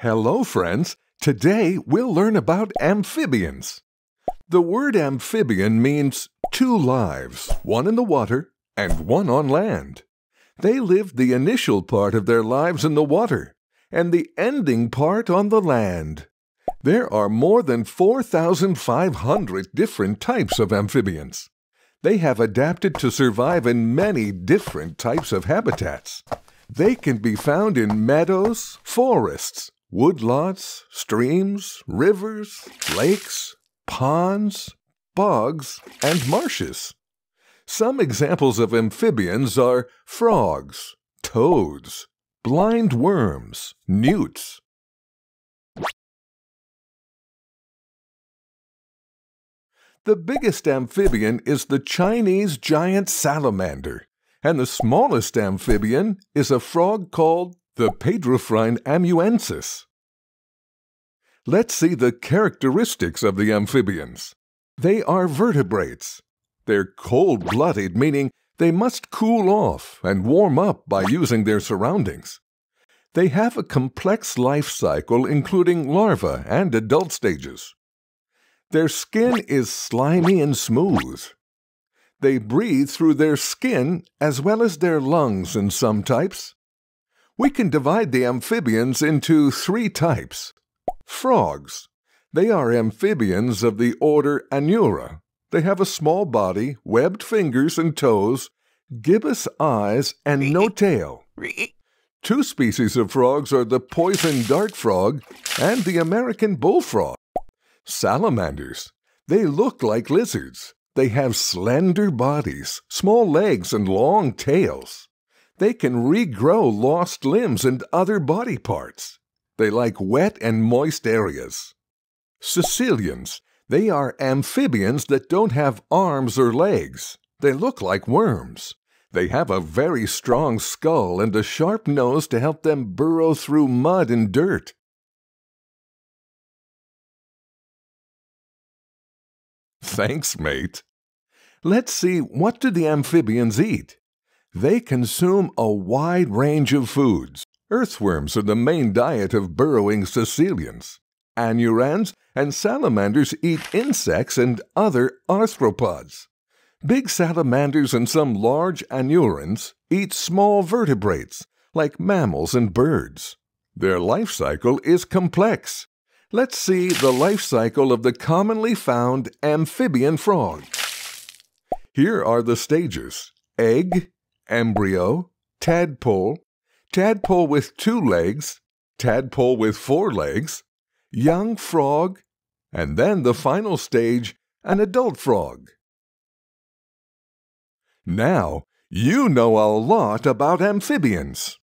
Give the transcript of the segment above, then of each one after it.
Hello, friends! Today we'll learn about amphibians. The word amphibian means two lives, one in the water and one on land. They lived the initial part of their lives in the water and the ending part on the land. There are more than 4,500 different types of amphibians. They have adapted to survive in many different types of habitats. They can be found in meadows, forests, woodlots, streams, rivers, lakes, ponds, bogs, and marshes. Some examples of amphibians are frogs, toads, blind worms, newts. The biggest amphibian is the Chinese giant salamander, and the smallest amphibian is a frog called the Pedrofrine amuensis. Let's see the characteristics of the amphibians. They are vertebrates. They're cold-blooded, meaning they must cool off and warm up by using their surroundings. They have a complex life cycle, including larva and adult stages. Their skin is slimy and smooth. They breathe through their skin as well as their lungs in some types. We can divide the amphibians into three types. Frogs. They are amphibians of the order Anura. They have a small body, webbed fingers and toes, gibbous eyes, and no tail. Two species of frogs are the poison dart frog and the American bullfrog. Salamanders. They look like lizards. They have slender bodies, small legs, and long tails. They can regrow lost limbs and other body parts. They like wet and moist areas. Sicilians. They are amphibians that don't have arms or legs. They look like worms. They have a very strong skull and a sharp nose to help them burrow through mud and dirt. Thanks, mate. Let's see, what do the amphibians eat? They consume a wide range of foods. Earthworms are the main diet of burrowing Sicilians. Anurans and salamanders eat insects and other arthropods. Big salamanders and some large anurans eat small vertebrates, like mammals and birds. Their life cycle is complex. Let's see the life cycle of the commonly found amphibian frog. Here are the stages egg, embryo, tadpole, tadpole with two legs, tadpole with four legs, young frog, and then the final stage, an adult frog. Now, you know a lot about amphibians.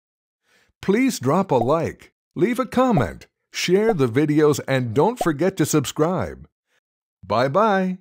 Please drop a like, leave a comment, share the videos, and don't forget to subscribe. Bye-bye.